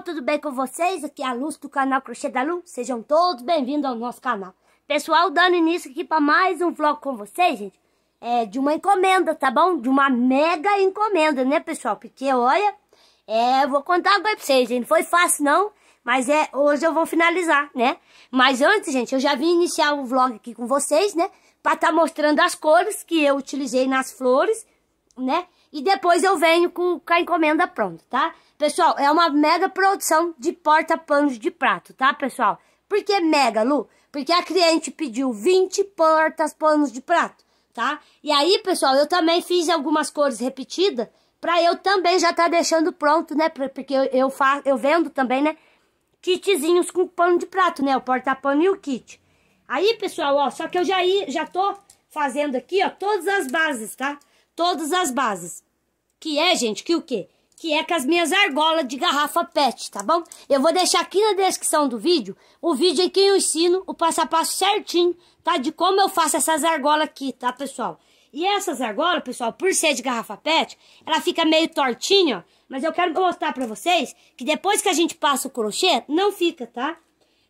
pessoal, tudo bem com vocês? Aqui é a Luz do canal Crochê da Lu. Sejam todos bem-vindos ao nosso canal. Pessoal, dando início aqui para mais um vlog com vocês, gente. É de uma encomenda, tá bom? De uma mega encomenda, né, pessoal? Porque, olha, é, eu vou contar agora pra vocês, gente. Não foi fácil, não. Mas é, hoje eu vou finalizar, né? Mas antes, gente, eu já vim iniciar o vlog aqui com vocês, né? Pra estar tá mostrando as cores que eu utilizei nas flores né? E depois eu venho com a encomenda pronta, tá? Pessoal, é uma mega produção de porta-panos de prato, tá, pessoal? Por que mega, Lu? Porque a cliente pediu 20 portas-panos de prato, tá? E aí, pessoal, eu também fiz algumas cores repetidas pra eu também já tá deixando pronto, né? Porque eu, eu, faço, eu vendo também, né? Kitzinhos com pano de prato, né? O porta-pano e o kit. Aí, pessoal, ó, só que eu já, ia, já tô fazendo aqui, ó, todas as bases, tá? todas as bases. Que é, gente, que o quê? Que é com as minhas argolas de garrafa pet, tá bom? Eu vou deixar aqui na descrição do vídeo o vídeo em que eu ensino o passo a passo certinho, tá? De como eu faço essas argolas aqui, tá, pessoal? E essas argolas, pessoal, por ser de garrafa pet, ela fica meio tortinha, ó. Mas eu quero mostrar pra vocês que depois que a gente passa o crochê, não fica, tá?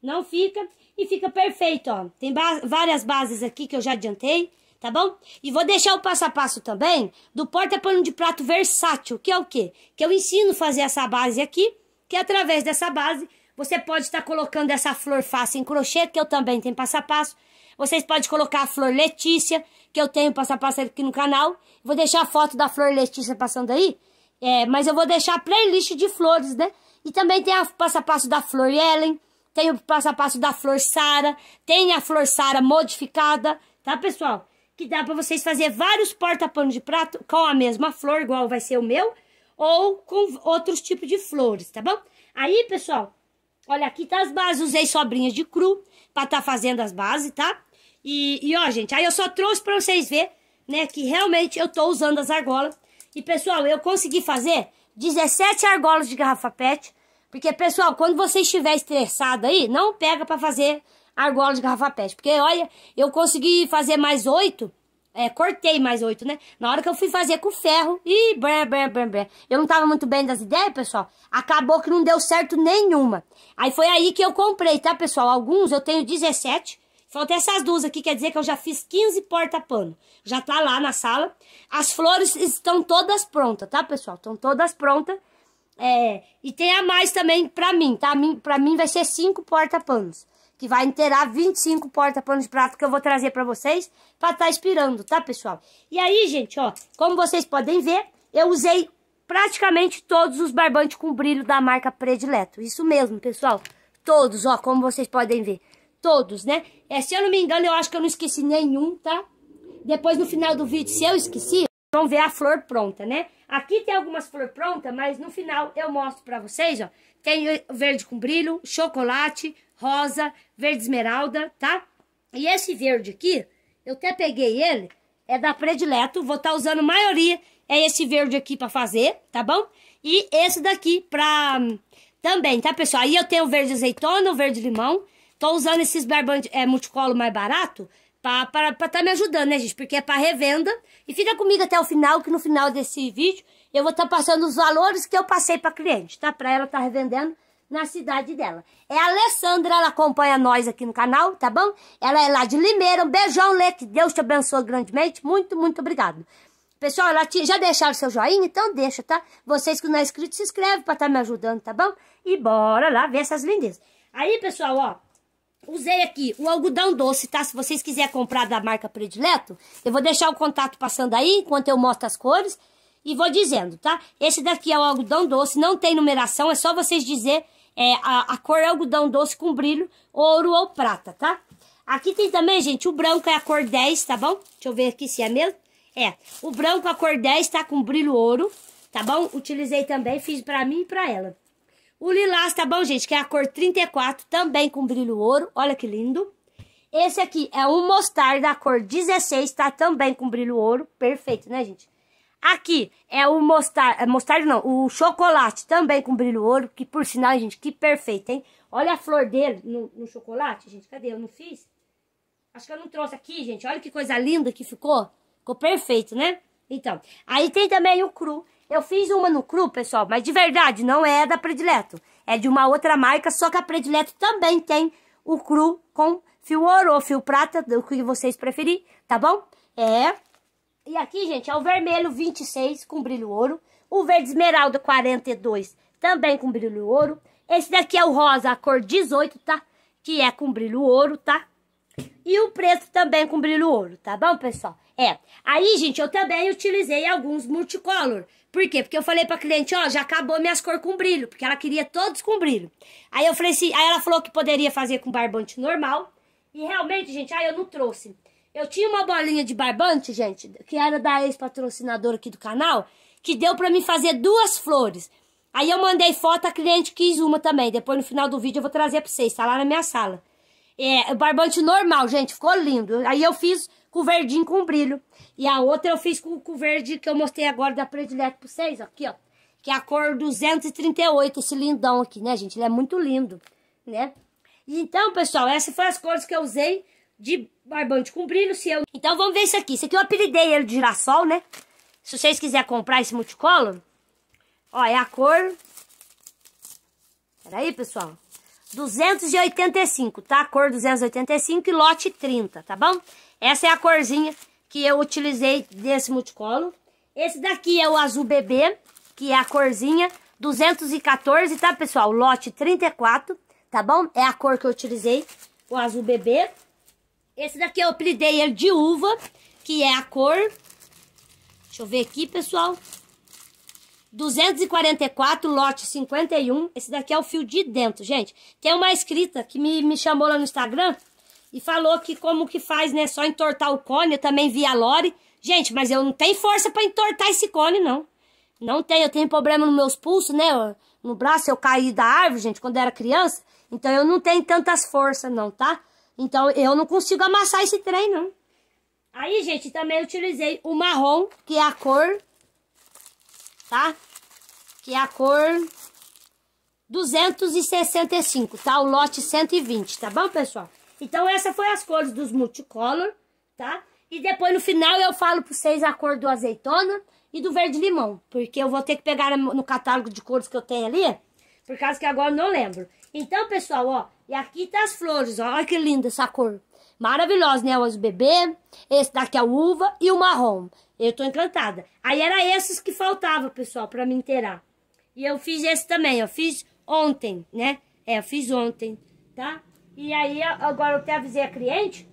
Não fica e fica perfeito, ó. Tem ba várias bases aqui que eu já adiantei tá bom? E vou deixar o passo a passo também do porta-pano de prato versátil, que é o quê? Que eu ensino fazer essa base aqui, que através dessa base você pode estar tá colocando essa flor face em crochê, que eu também tenho passo a passo. Vocês podem colocar a flor Letícia, que eu tenho passo a passo aqui no canal. Vou deixar a foto da flor Letícia passando aí, é, mas eu vou deixar a playlist de flores, né? E também tem a passo a passo da flor Ellen, tem o passo a passo da flor Sara, tem a flor Sara modificada, tá, pessoal? que dá para vocês fazer vários porta-pano de prato com a mesma flor, igual vai ser o meu, ou com outros tipos de flores, tá bom? Aí, pessoal, olha, aqui tá as bases, usei sobrinhas de cru para tá fazendo as bases, tá? E, e, ó, gente, aí eu só trouxe para vocês ver, né, que realmente eu tô usando as argolas. E, pessoal, eu consegui fazer 17 argolas de garrafa pet, porque, pessoal, quando você estiver estressado aí, não pega para fazer argola de garrafa pet. Porque, olha, eu consegui fazer mais oito. É, cortei mais oito, né? Na hora que eu fui fazer com ferro, e bré, bré, bré, bré. Eu não tava muito bem das ideias, pessoal. Acabou que não deu certo nenhuma. Aí foi aí que eu comprei, tá, pessoal? Alguns eu tenho 17. Faltam essas duas aqui, quer dizer que eu já fiz 15 porta-pano. Já tá lá na sala. As flores estão todas prontas, tá, pessoal? Estão todas prontas. É, e tem a mais também pra mim, tá? Pra mim vai ser cinco porta-panos que vai inteirar 25 porta-panos de prato que eu vou trazer para vocês para estar tá inspirando, tá, pessoal? E aí, gente, ó, como vocês podem ver, eu usei praticamente todos os barbantes com brilho da marca Predileto. Isso mesmo, pessoal. Todos, ó, como vocês podem ver. Todos, né? É, se eu não me engano, eu acho que eu não esqueci nenhum, tá? Depois, no final do vídeo, se eu esqueci, vão ver a flor pronta, né? Aqui tem algumas flores prontas, mas no final eu mostro pra vocês, ó. Tem verde com brilho, chocolate, rosa, verde esmeralda, tá? E esse verde aqui, eu até peguei ele, é da Predileto, vou estar tá usando a maioria, é esse verde aqui pra fazer, tá bom? E esse daqui pra... Hum, também, tá, pessoal? Aí eu tenho o verde azeitona, o verde limão, tô usando esses barbante é, multicolor mais barato, pra estar tá me ajudando, né, gente? Porque é pra revenda, e fica comigo até o final, que no final desse vídeo eu vou estar tá passando os valores que eu passei pra cliente, tá? Pra ela estar tá revendendo na cidade dela. É a Alessandra, ela acompanha nós aqui no canal, tá bom? Ela é lá de Limeira. Um beijão, Lê, que Deus te abençoe grandemente. Muito, muito obrigado. Pessoal, ela te, já deixaram seu joinha? Então deixa, tá? Vocês que não é inscrito, se inscreve pra estar tá me ajudando, tá bom? E bora lá ver essas lindezas. Aí, pessoal, ó, Usei aqui o algodão doce, tá? Se vocês quiserem comprar da marca predileto, eu vou deixar o contato passando aí, enquanto eu mostro as cores, e vou dizendo, tá? Esse daqui é o algodão doce, não tem numeração, é só vocês dizer é, a, a cor é algodão doce com brilho, ouro ou prata, tá? Aqui tem também, gente, o branco é a cor 10, tá bom? Deixa eu ver aqui se é mesmo. É, o branco a cor 10 tá com brilho ouro, tá bom? Utilizei também, fiz pra mim e pra ela. O lilás, tá bom, gente? Que é a cor 34, também com brilho ouro. Olha que lindo. Esse aqui é um mostarda, a cor 16, tá também com brilho ouro. Perfeito, né, gente? Aqui é o mostarda, é mostarda não, o chocolate também com brilho ouro, que por sinal, gente, que perfeito, hein? Olha a flor dele no, no chocolate, gente, cadê? Eu não fiz? Acho que eu não trouxe aqui, gente, olha que coisa linda que ficou. Ficou perfeito, né? Então, aí tem também o cru. Eu fiz uma no cru, pessoal, mas de verdade, não é da Predileto. É de uma outra marca, só que a Predileto também tem o cru com fio ouro ou fio prata, do que vocês preferirem, tá bom? É, e aqui, gente, é o vermelho 26 com brilho ouro. O verde esmeralda 42 também com brilho ouro. Esse daqui é o rosa, a cor 18, tá? Que é com brilho ouro, tá? E o preto também com brilho ouro, tá bom, pessoal? É. Aí, gente, eu também utilizei alguns multicolor. Por quê? Porque eu falei pra cliente, ó, já acabou minhas cores com brilho. Porque ela queria todos com brilho. Aí eu falei assim, aí ela falou que poderia fazer com barbante normal. E realmente, gente, aí eu não trouxe. Eu tinha uma bolinha de barbante, gente, que era da ex-patrocinadora aqui do canal, que deu pra mim fazer duas flores. Aí eu mandei foto, a cliente quis uma também. Depois, no final do vídeo, eu vou trazer pra vocês. Tá lá na minha sala. É, barbante normal, gente. Ficou lindo. Aí eu fiz com verdinho com brilho. E a outra eu fiz com, o verde que eu mostrei agora da predileto pra vocês. Aqui, ó. Que é a cor 238, esse lindão aqui, né, gente? Ele é muito lindo, né? Então, pessoal, essas foram as cores que eu usei de barbante com brilho, se eu... Então vamos ver isso aqui. Isso aqui eu apelidei ele de girassol, né? Se vocês quiserem comprar esse multicolor, ó, é a cor... Peraí, pessoal. 285, tá? Cor 285 e lote 30, tá bom? Essa é a corzinha que eu utilizei desse multicolor. Esse daqui é o azul bebê, que é a corzinha 214, tá, pessoal? Lote 34, tá bom? É a cor que eu utilizei, o azul bebê. Esse daqui eu apelidei ele de uva, que é a cor. Deixa eu ver aqui, pessoal. 244, lote 51. Esse daqui é o fio de dentro, gente. Tem é uma escrita que me, me chamou lá no Instagram e falou que como que faz, né? Só entortar o cone. Eu também vi a Lore. Gente, mas eu não tenho força para entortar esse cone, não. Não tenho. Eu tenho problema nos meus pulsos, né? No braço eu caí da árvore, gente, quando eu era criança. Então eu não tenho tantas forças, não, tá? Então, eu não consigo amassar esse trem, não. Aí, gente, também utilizei o marrom, que é a cor, tá? Que é a cor 265, tá? O lote 120, tá bom, pessoal? Então, essa foi as cores dos multicolor, tá? E depois, no final, eu falo pra vocês a cor do azeitona e do verde-limão. Porque eu vou ter que pegar no catálogo de cores que eu tenho ali, por causa que agora eu não lembro. Então, pessoal, ó, e aqui tá as flores, Olha que linda essa cor. Maravilhosa, né? Os bebê, esse daqui é a uva e o marrom. Eu tô encantada. Aí era esses que faltava, pessoal, pra me inteirar. E eu fiz esse também, eu fiz ontem, né? É, eu fiz ontem, tá? E aí, agora eu até avisei a cliente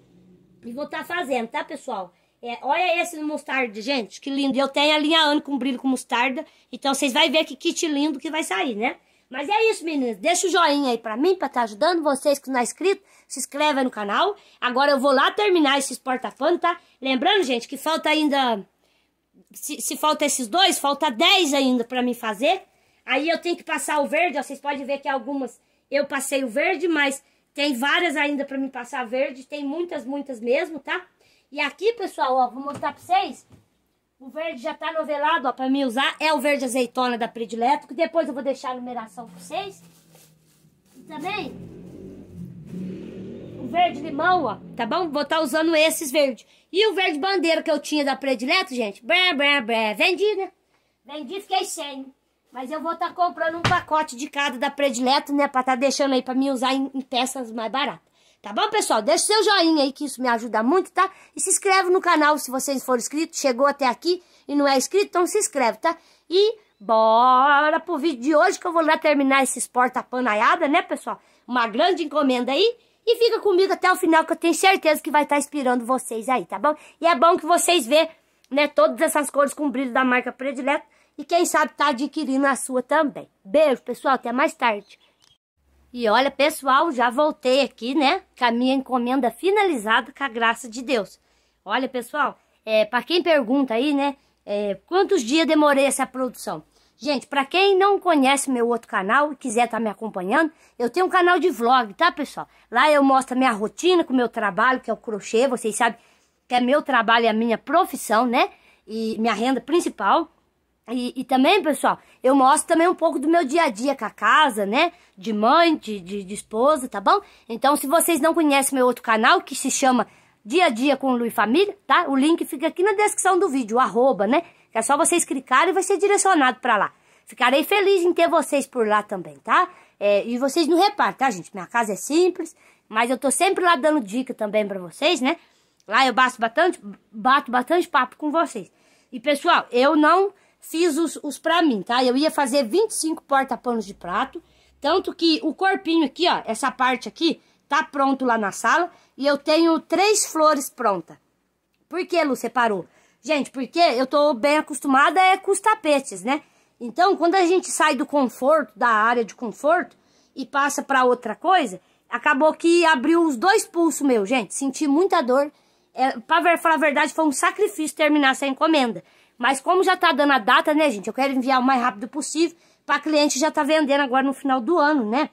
e vou estar tá fazendo, tá, pessoal? É, olha esse mostarda, gente, que lindo. Eu tenho a linha Anne com brilho com mostarda, então vocês vão ver que kit lindo que vai sair, né? Mas é isso, meninas. Deixa o joinha aí pra mim, pra estar tá ajudando vocês que não é inscrito. Se inscreve no canal. Agora eu vou lá terminar esses porta tá? Lembrando, gente, que falta ainda... Se, se falta esses dois, falta 10 ainda pra mim fazer. Aí eu tenho que passar o verde, ó, Vocês podem ver que algumas eu passei o verde, mas tem várias ainda pra mim passar verde. Tem muitas, muitas mesmo, tá? E aqui, pessoal, ó, vou mostrar pra vocês o verde já tá novelado, ó, pra mim usar. É o verde azeitona da Predileto, que depois eu vou deixar a numeração pra vocês. E também o verde limão, ó, tá bom? Vou estar tá usando esses verdes. E o verde bandeira que eu tinha da Predileto, gente, bré, bré, bré, vendi, né? Vendi, fiquei sem. Mas eu vou estar tá comprando um pacote de cada da Predileto, né, pra tá deixando aí pra mim usar em, em peças mais baratas. Tá bom, pessoal? Deixa seu joinha aí, que isso me ajuda muito, tá? E se inscreve no canal se vocês forem inscritos. Chegou até aqui e não é inscrito, então se inscreve, tá? E bora pro vídeo de hoje que eu vou lá terminar esses porta-panaiada, né, pessoal? Uma grande encomenda aí. E fica comigo até o final que eu tenho certeza que vai estar tá inspirando vocês aí, tá bom? E é bom que vocês vejam, né, todas essas cores com brilho da marca predileta. E quem sabe tá adquirindo a sua também. Beijo, pessoal. Até mais tarde. E olha, pessoal, já voltei aqui, né? Com a minha encomenda finalizada com a graça de Deus. Olha, pessoal, é, para quem pergunta aí, né? É, quantos dias demorei essa produção? Gente, para quem não conhece meu outro canal e quiser estar tá me acompanhando, eu tenho um canal de vlog, tá, pessoal? Lá eu mostro a minha rotina com o meu trabalho, que é o crochê, vocês sabem que é meu trabalho e a minha profissão, né? E minha renda principal. E, e, também, pessoal, eu mostro também um pouco do meu dia a dia com a casa, né? De mãe, de, de, de esposa, tá bom? Então, se vocês não conhecem meu outro canal, que se chama Dia a Dia com Lu e Família, tá? O link fica aqui na descrição do vídeo, arroba, né? Que é só vocês clicarem e vai ser direcionado para lá. Ficarei feliz em ter vocês por lá também, tá? É, e vocês não reparem, tá, gente? Minha casa é simples, mas eu tô sempre lá dando dica também para vocês, né? Lá eu bato bastante, bato bastante papo com vocês. E, pessoal, eu não Fiz os, os pra mim, tá? Eu ia fazer 25 porta-panos de prato. Tanto que o corpinho aqui, ó, essa parte aqui, tá pronto lá na sala. E eu tenho três flores prontas. Por que, Lu, separou? Gente, porque eu tô bem acostumada é com os tapetes, né? Então, quando a gente sai do conforto, da área de conforto, e passa para outra coisa, acabou que abriu os dois pulsos meu, gente. Senti muita dor. É, para falar a verdade, foi um sacrifício terminar essa encomenda. Mas como já tá dando a data, né, gente? Eu quero enviar o mais rápido possível para cliente já tá vendendo agora no final do ano, né?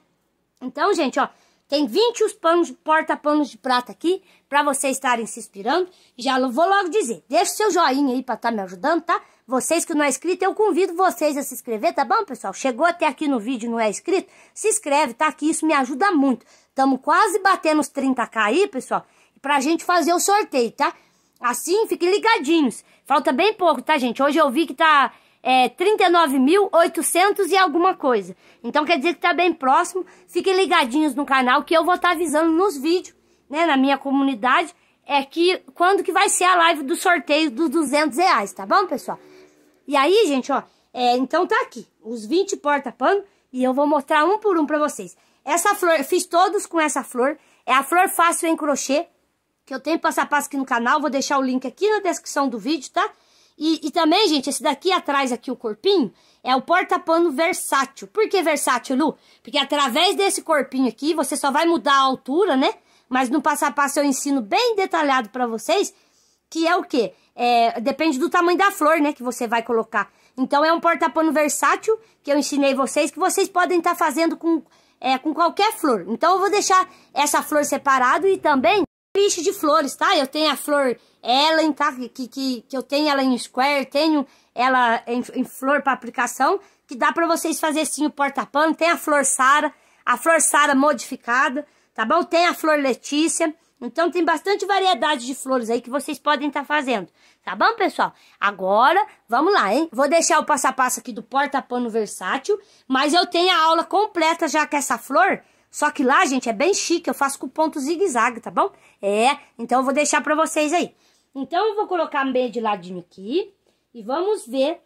Então, gente, ó, tem 20 os panos, porta-panos de prata aqui para vocês estarem se inspirando. Já vou logo dizer, deixa o seu joinha aí para estar tá me ajudando, tá? Vocês que não é inscrito, eu convido vocês a se inscrever, tá bom, pessoal? Chegou até aqui no vídeo e não é inscrito? Se inscreve, tá? Que isso me ajuda muito. Tamo quase batendo os 30k aí, pessoal, pra gente fazer o sorteio, tá? Assim, fiquem ligadinhos. Falta bem pouco, tá, gente? Hoje eu vi que tá é, 39.800 e alguma coisa. Então quer dizer que tá bem próximo. Fiquem ligadinhos no canal que eu vou estar tá avisando nos vídeos, né, na minha comunidade, é que quando que vai ser a live do sorteio dos 200 reais, tá bom, pessoal? E aí, gente, ó, é, então tá aqui, os 20 porta-pano e eu vou mostrar um por um pra vocês. Essa flor, eu fiz todos com essa flor, é a flor fácil em crochê, que eu tenho passo a passo aqui no canal, vou deixar o link aqui na descrição do vídeo, tá? E, e também, gente, esse daqui atrás aqui, o corpinho, é o porta-pano versátil. Por que versátil, Lu? Porque através desse corpinho aqui, você só vai mudar a altura, né? Mas no passo a passo eu ensino bem detalhado para vocês, que é o quê? É, depende do tamanho da flor, né, que você vai colocar. Então, é um porta-pano versátil que eu ensinei vocês, que vocês podem estar tá fazendo com, é, com qualquer flor. Então, eu vou deixar essa flor separado e também piche de flores, tá? Eu tenho a flor Ellen, tá? Que, que, que eu tenho ela em square, tenho ela em, em flor para aplicação, que dá para vocês fazer sim o porta-pano. Tem a flor Sara, a flor Sara modificada, tá bom? Tem a flor Letícia. Então tem bastante variedade de flores aí que vocês podem estar tá fazendo, tá bom, pessoal? Agora, vamos lá, hein? Vou deixar o passo a passo aqui do porta-pano versátil, mas eu tenho a aula completa já com essa flor, só que lá, gente, é bem chique, eu faço com ponto zigue-zague, tá bom? É, então eu vou deixar pra vocês aí. Então eu vou colocar meio de ladinho aqui e vamos ver,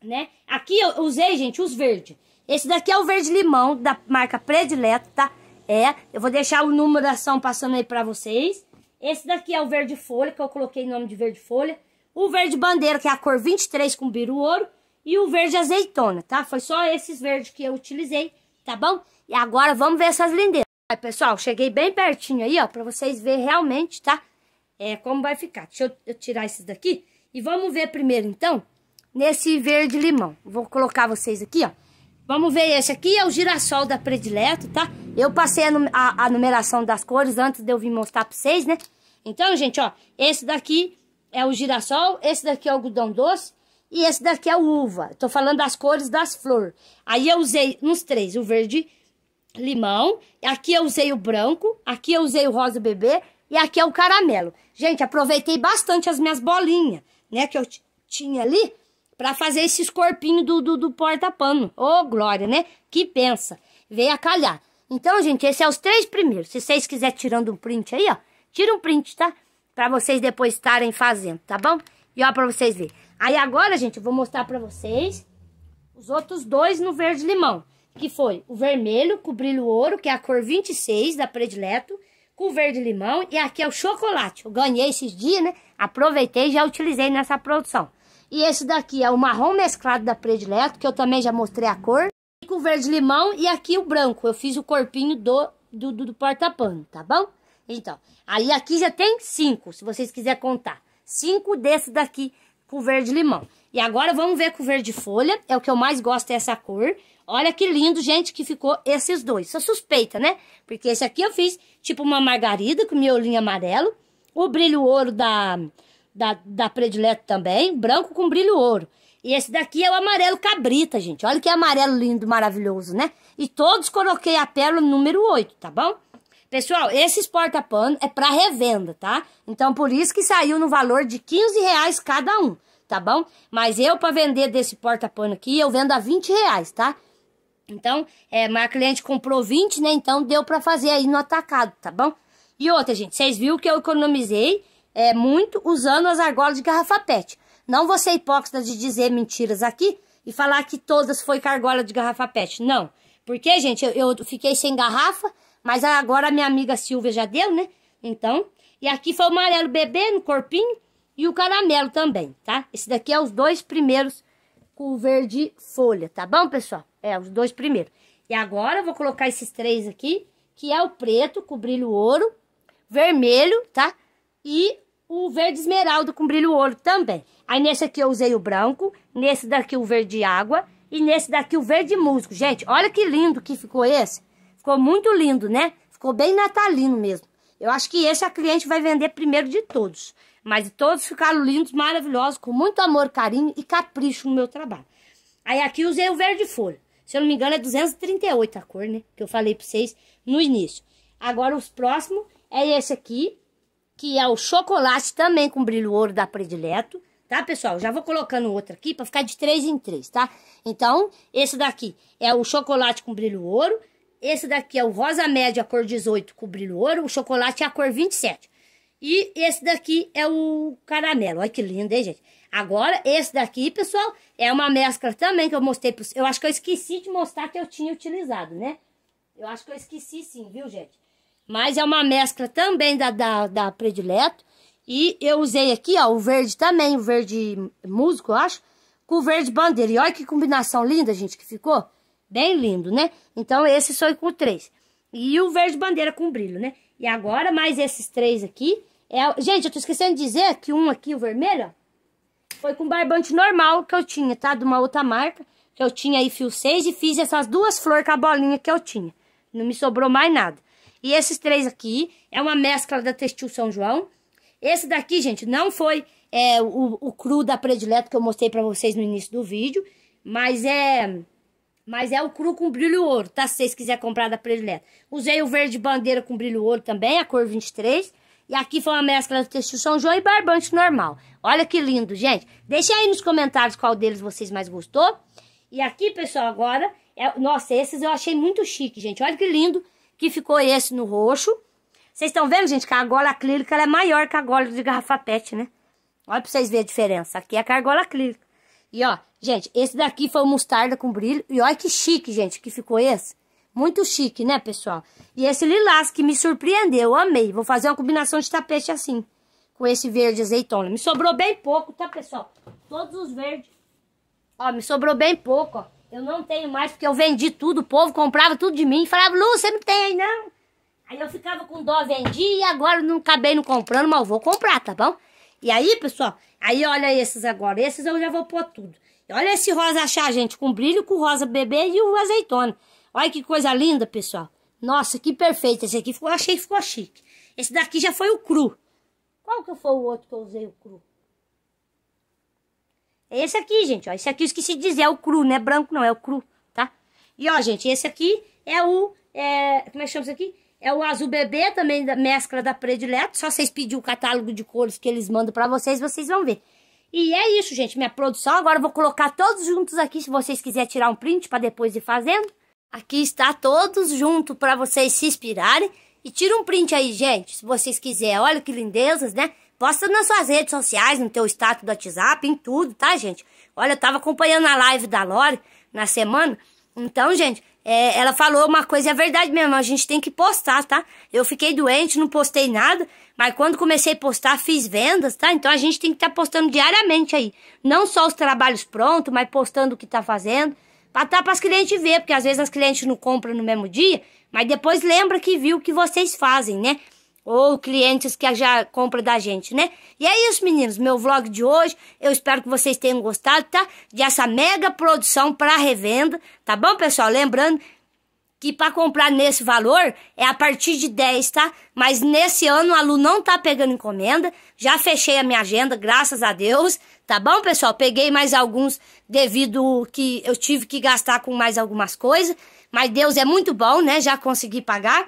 né? Aqui eu usei, gente, os verdes. Esse daqui é o verde limão da marca predileta, tá? É, eu vou deixar o número da ação passando aí pra vocês. Esse daqui é o verde folha, que eu coloquei nome de verde folha. O verde bandeira, que é a cor 23 com biru ouro. E o verde azeitona, tá? Foi só esses verdes que eu utilizei, tá bom? E agora vamos ver essas lindezas. Aí, pessoal, cheguei bem pertinho aí, ó, pra vocês verem realmente, tá? É, como vai ficar. Deixa eu, eu tirar esses daqui. E vamos ver primeiro, então, nesse verde limão. Vou colocar vocês aqui, ó. Vamos ver esse aqui, é o girassol da Predileto, tá? Eu passei a, a, a, numeração das cores antes de eu vir mostrar pra vocês, né? Então, gente, ó, esse daqui é o girassol, esse daqui é o algodão doce e esse daqui é o uva. Tô falando das cores das flores. Aí eu usei uns três, o verde limão, aqui eu usei o branco, aqui eu usei o rosa bebê e aqui é o caramelo. Gente, aproveitei bastante as minhas bolinhas, né, que eu tinha ali para fazer esses corpinhos do, do, do porta-pano. Ô, oh, Glória, né? Que pensa. Veio a calhar. Então, gente, esses são é os três primeiros. Se vocês quiserem tirando um print aí, ó, tira um print, tá? Pra vocês depois estarem fazendo, tá bom? E ó, pra vocês verem. Aí agora, gente, eu vou mostrar pra vocês os outros dois no verde-limão que foi o vermelho com brilho ouro, que é a cor 26 da Predileto, com verde-limão, e aqui é o chocolate. Eu ganhei esses dias, né? Aproveitei e já utilizei nessa produção. E esse daqui é o marrom mesclado da Predileto, que eu também já mostrei a cor, e com verde-limão, e aqui o branco. Eu fiz o corpinho do, do, do porta-pano, tá bom? Então, aí aqui já tem cinco, se vocês quiserem contar. Cinco desse daqui com verde limão. E agora vamos ver com verde folha, é o que eu mais gosto, é essa cor. Olha que lindo, gente, que ficou esses dois. Só suspeita, né? Porque esse aqui eu fiz tipo uma margarida com miolinho amarelo. O brilho ouro da, da, da predileta também, branco com brilho ouro. E esse daqui é o amarelo cabrita, gente. Olha que amarelo lindo, maravilhoso, né? E todos coloquei a pérola número 8, tá bom? Pessoal, esses porta-pano é para revenda, tá? Então, por isso que saiu no valor de 15 reais cada um, tá bom? Mas eu, para vender desse porta-pano aqui, eu vendo a 20 reais, tá? Então, é, mas a cliente comprou 20, né? Então, deu para fazer aí no atacado, tá bom? E outra, gente, vocês viram que eu economizei é, muito usando as argolas de garrafa pet. Não vou ser hipócrita de dizer mentiras aqui e falar que todas foi argola de garrafa pet. Não. Porque, gente, eu, eu fiquei sem garrafa, mas agora a minha amiga Silvia já deu, né? Então, e aqui foi o amarelo bebê no corpinho e o caramelo também, tá? Esse daqui é os dois primeiros com o verde folha, tá bom, pessoal? É, os dois primeiros. E agora eu vou colocar esses três aqui, que é o preto com brilho ouro, vermelho, tá? E o verde esmeralda com brilho ouro também. Aí nesse aqui eu usei o branco, nesse daqui o verde água e nesse daqui o verde musgo. Gente, olha que lindo que ficou esse. Ficou muito lindo, né? Ficou bem natalino mesmo. Eu acho que esse a cliente vai vender primeiro de todos. Mas todos ficaram lindos, maravilhosos, com muito amor, carinho e capricho no meu trabalho. Aí aqui usei o verde folha. Se eu não me engano, é 238 a cor, né? Que eu falei pra vocês no início. Agora, os próximos é esse aqui, que é o chocolate também com brilho ouro da Predileto. Tá, pessoal? Já vou colocando outro aqui pra ficar de três em três, tá? Então, esse daqui é o chocolate com brilho ouro. Esse daqui é o rosa média, cor 18, cobrindo ouro. O chocolate é a cor 27. E esse daqui é o caramelo. Olha que lindo, hein, gente? Agora, esse daqui, pessoal, é uma mescla também que eu mostrei. Pros... Eu acho que eu esqueci de mostrar que eu tinha utilizado, né? Eu acho que eu esqueci sim, viu, gente? Mas é uma mescla também da, da, da Predileto. E eu usei aqui, ó, o verde também, o verde músico, eu acho, com o verde bandeira. E olha que combinação linda, gente, que ficou. Bem lindo, né? Então, esse foi com três. E o verde bandeira com brilho, né? E agora, mais esses três aqui. É... Gente, eu tô esquecendo de dizer que um aqui, o vermelho, foi com barbante normal que eu tinha, tá? De uma outra marca, que eu tinha aí fio 6 e fiz essas duas flores com a bolinha que eu tinha. Não me sobrou mais nada. E esses três aqui é uma mescla da Textil São João. Esse daqui, gente, não foi é, o, o cru da predileto que eu mostrei pra vocês no início do vídeo, mas é mas é o cru com brilho ouro, tá? Se vocês quiserem comprar da predileta. Usei o verde bandeira com brilho ouro também, a cor 23. E aqui foi uma mescla do tecido São João e barbante normal. Olha que lindo, gente. Deixa aí nos comentários qual deles vocês mais gostou. E aqui, pessoal, agora... É... Nossa, esses eu achei muito chique, gente. Olha que lindo que ficou esse no roxo. Vocês estão vendo, gente, que a gola acrílica é maior que a gola de garrafa pet, né? Olha pra vocês verem a diferença. Aqui é a argola acrílica. E, ó, Gente, esse daqui foi o mostarda com brilho. E olha que chique, gente, que ficou esse. Muito chique, né, pessoal? E esse lilás que me surpreendeu, amei. Vou fazer uma combinação de tapete assim, com esse verde azeitona. Me sobrou bem pouco, tá, pessoal? Todos os verdes. Ó, me sobrou bem pouco, ó. Eu não tenho mais, porque eu vendi tudo, o povo comprava tudo de mim. Falava, Lu, você não tem aí, não? Aí eu ficava com dó, vendi e agora não acabei não comprando, mas eu vou comprar, tá bom? E aí, pessoal, aí olha esses agora. Esses eu já vou pôr tudo. Olha esse rosa achar, gente, com brilho, com rosa bebê e o azeitona. Olha que coisa linda, pessoal. Nossa, que perfeito. Esse aqui ficou, achei que ficou chique. Esse daqui já foi o cru. Qual que foi o outro que eu usei o cru? É esse aqui, gente, ó. Esse aqui eu esqueci de dizer, é o cru, não é branco não, é o cru, tá? E, ó, gente, esse aqui é o... É, como é que chama isso aqui? É o azul bebê, também da mescla da predileto. Só vocês pedirem o catálogo de cores que eles mandam pra vocês, vocês vão ver. E é isso, gente, minha produção. Agora eu vou colocar todos juntos aqui, se vocês quiserem tirar um print para depois ir fazendo. Aqui está todos juntos para vocês se inspirarem. E tira um print aí, gente, se vocês quiserem. Olha que lindezas, né? Posta nas suas redes sociais, no teu status do WhatsApp, em tudo, tá, gente? Olha, eu tava acompanhando a live da Lore na semana. Então, gente, é, ela falou uma coisa, é verdade mesmo, a gente tem que postar, tá? Eu fiquei doente, não postei nada, mas quando comecei a postar, fiz vendas, tá? Então a gente tem que estar tá postando diariamente aí. Não só os trabalhos prontos, mas postando o que tá fazendo. Pra tá as clientes ver, porque às vezes as clientes não compram no mesmo dia, mas depois lembra que viu o que vocês fazem, né? ou clientes que já compram da gente, né? E é isso, meninos, meu vlog de hoje. Eu espero que vocês tenham gostado, tá? De essa mega produção para revenda, tá bom, pessoal? Lembrando que para comprar nesse valor é a partir de 10, tá? Mas nesse ano a Lu não tá pegando encomenda. Já fechei a minha agenda, graças a Deus. Tá bom, pessoal? Peguei mais alguns devido que eu tive que gastar com mais algumas coisas, mas Deus é muito bom, né? Já consegui pagar.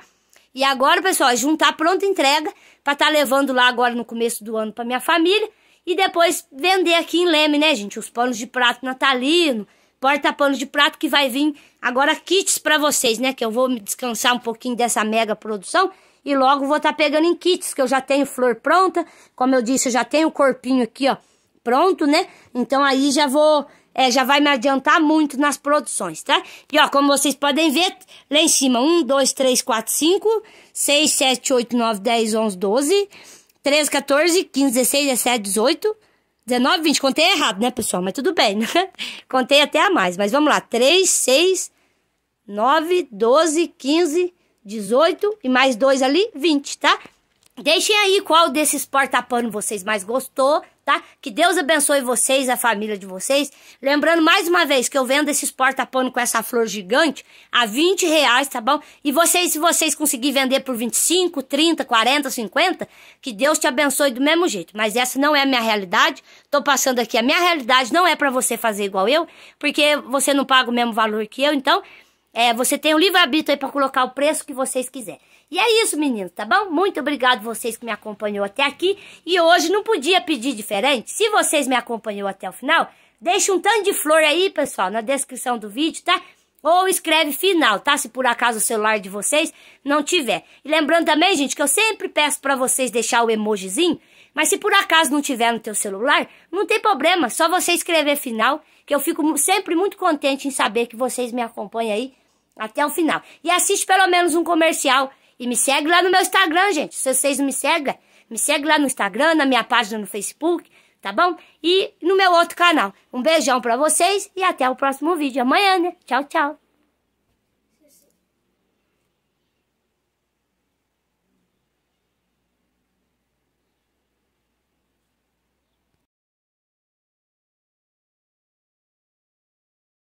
E agora, pessoal, é juntar pronta entrega para estar tá levando lá agora no começo do ano para minha família e depois vender aqui em Leme, né, gente? Os panos de prato natalino, porta-pano de prato que vai vir agora kits para vocês, né? Que eu vou me descansar um pouquinho dessa mega produção e logo vou estar tá pegando em kits, que eu já tenho flor pronta, como eu disse, eu já tenho o corpinho aqui, ó, pronto, né? Então aí já vou é, já vai me adiantar muito nas produções, tá? E ó, como vocês podem ver, lá em cima, 1, 2, 3, 4, 5, 6, 7, 8, 9, 10, 11, 12, 13, 14, 15, 16, 17, 18, 19, 20. Contei errado, né, pessoal? Mas tudo bem, né? Contei até a mais, mas vamos lá. 3, 6, 9, 12, 15, 18 e mais 2 ali, 20, tá? Deixem aí qual desses porta-pano vocês mais gostou, tá? Que Deus abençoe vocês, a família de vocês. Lembrando mais uma vez que eu vendo esses porta-pano com essa flor gigante a 20 reais, tá bom? E vocês, se vocês conseguirem vender por 25, 30, 40, 50, que Deus te abençoe do mesmo jeito. Mas essa não é a minha realidade. Tô passando aqui a minha realidade, não é para você fazer igual eu, porque você não paga o mesmo valor que eu, então... É, você tem o um livre-arbítrio aí para colocar o preço que vocês quiserem. E é isso, meninos, tá bom? Muito obrigado vocês que me acompanhou até aqui. E hoje não podia pedir diferente. Se vocês me acompanhou até o final, deixa um tanto de flor aí, pessoal, na descrição do vídeo, tá? Ou escreve final, tá? Se por acaso o celular de vocês não tiver. E lembrando também, gente, que eu sempre peço para vocês deixar o emojizinho, mas se por acaso não tiver no teu celular, não tem problema, só você escrever final, que eu fico sempre muito contente em saber que vocês me acompanham aí até o final. E assiste pelo menos um comercial e me segue lá no meu Instagram, gente. Se vocês não me seguem, me segue lá no Instagram, na minha página no Facebook, tá bom? E no meu outro canal. Um beijão pra vocês e até o próximo vídeo. Amanhã, né? Tchau, tchau.